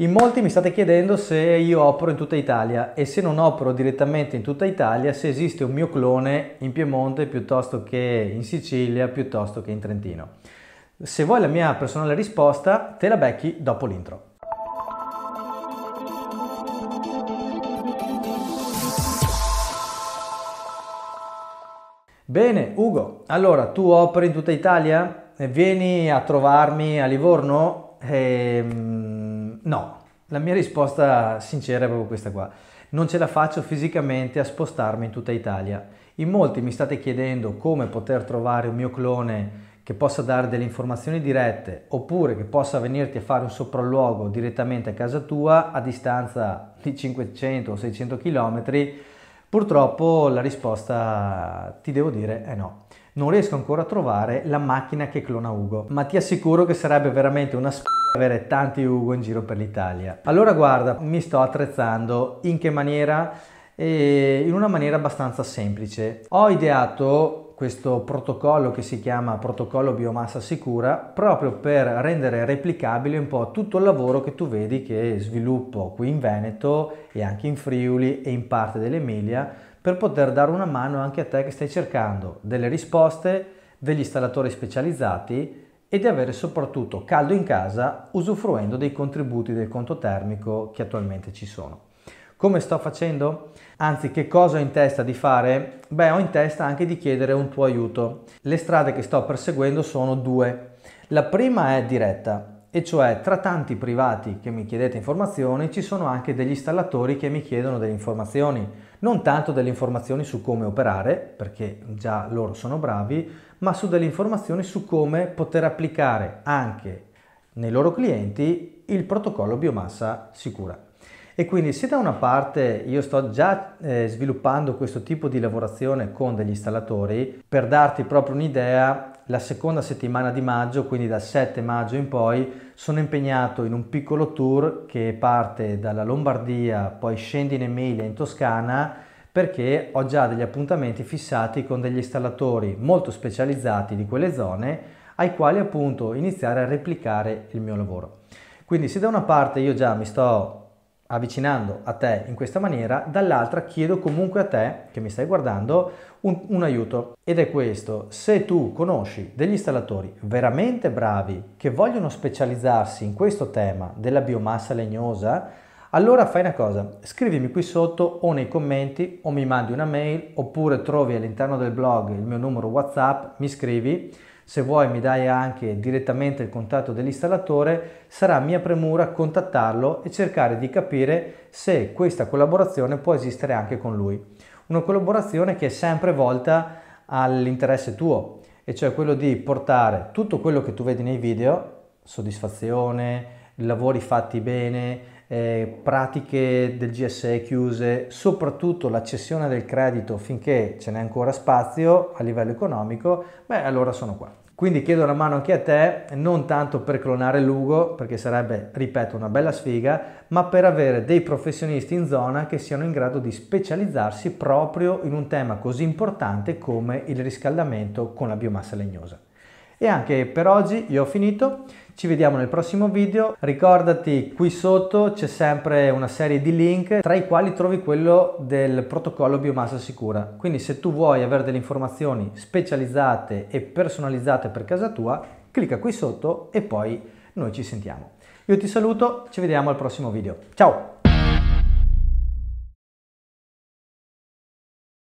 In molti mi state chiedendo se io opero in tutta Italia e se non opero direttamente in tutta Italia, se esiste un mio clone in Piemonte piuttosto che in Sicilia, piuttosto che in Trentino. Se vuoi la mia personale risposta, te la becchi dopo l'intro. Bene, Ugo, allora tu operi in tutta Italia? Vieni a trovarmi a Livorno? Ehm No, la mia risposta sincera è proprio questa qua. Non ce la faccio fisicamente a spostarmi in tutta Italia. In molti mi state chiedendo come poter trovare un mio clone che possa dare delle informazioni dirette oppure che possa venirti a fare un sopralluogo direttamente a casa tua a distanza di 500 o 600 km. Purtroppo la risposta ti devo dire è no. Non riesco ancora a trovare la macchina che clona Ugo, ma ti assicuro che sarebbe veramente una sp- avere tanti Ugo in giro per l'Italia. Allora guarda, mi sto attrezzando in che maniera? Eh, in una maniera abbastanza semplice. Ho ideato questo protocollo che si chiama protocollo biomassa sicura proprio per rendere replicabile un po' tutto il lavoro che tu vedi che sviluppo qui in Veneto e anche in Friuli e in parte dell'Emilia per poter dare una mano anche a te che stai cercando delle risposte, degli installatori specializzati e di avere soprattutto caldo in casa usufruendo dei contributi del conto termico che attualmente ci sono. Come sto facendo? Anzi, che cosa ho in testa di fare? Beh, ho in testa anche di chiedere un tuo aiuto. Le strade che sto perseguendo sono due. La prima è diretta, e cioè tra tanti privati che mi chiedete informazioni ci sono anche degli installatori che mi chiedono delle informazioni, non tanto delle informazioni su come operare, perché già loro sono bravi, ma su delle informazioni su come poter applicare anche nei loro clienti il protocollo biomassa sicura. E quindi se da una parte io sto già eh, sviluppando questo tipo di lavorazione con degli installatori, per darti proprio un'idea, la seconda settimana di maggio, quindi dal 7 maggio in poi, sono impegnato in un piccolo tour che parte dalla Lombardia, poi scende in Emilia, in Toscana, perché ho già degli appuntamenti fissati con degli installatori molto specializzati di quelle zone, ai quali appunto iniziare a replicare il mio lavoro. Quindi se da una parte io già mi sto avvicinando a te in questa maniera, dall'altra chiedo comunque a te che mi stai guardando un, un, aiuto ed è questo, se tu conosci degli installatori veramente bravi che vogliono specializzarsi in questo tema della biomassa legnosa, allora fai una cosa, scrivimi qui sotto o nei commenti o mi mandi una mail oppure trovi all'interno del blog il mio numero WhatsApp, mi scrivi se vuoi mi dai anche direttamente il contatto dell'installatore, sarà mia premura contattarlo e cercare di capire se questa collaborazione può esistere anche con lui. Una collaborazione che è sempre volta all'interesse tuo, e cioè quello di portare tutto quello che tu vedi nei video, soddisfazione, lavori fatti bene, eh, pratiche del GSE chiuse, soprattutto la cessione del credito finché ce n'è ancora spazio a livello economico, beh allora sono qua. Quindi chiedo una mano anche a te, non tanto per clonare Lugo, perché sarebbe, ripeto, una bella sfiga, ma per avere dei professionisti in zona che siano in grado di specializzarsi proprio in un tema così importante come il riscaldamento con la biomassa legnosa. E anche per oggi io ho finito. Ci vediamo nel prossimo video, ricordati qui sotto c'è sempre una serie di link tra i quali trovi quello del protocollo biomassa sicura, quindi se tu vuoi avere delle informazioni specializzate e personalizzate per casa tua, clicca qui sotto e poi noi ci sentiamo. Io ti saluto, ci vediamo al prossimo video, ciao!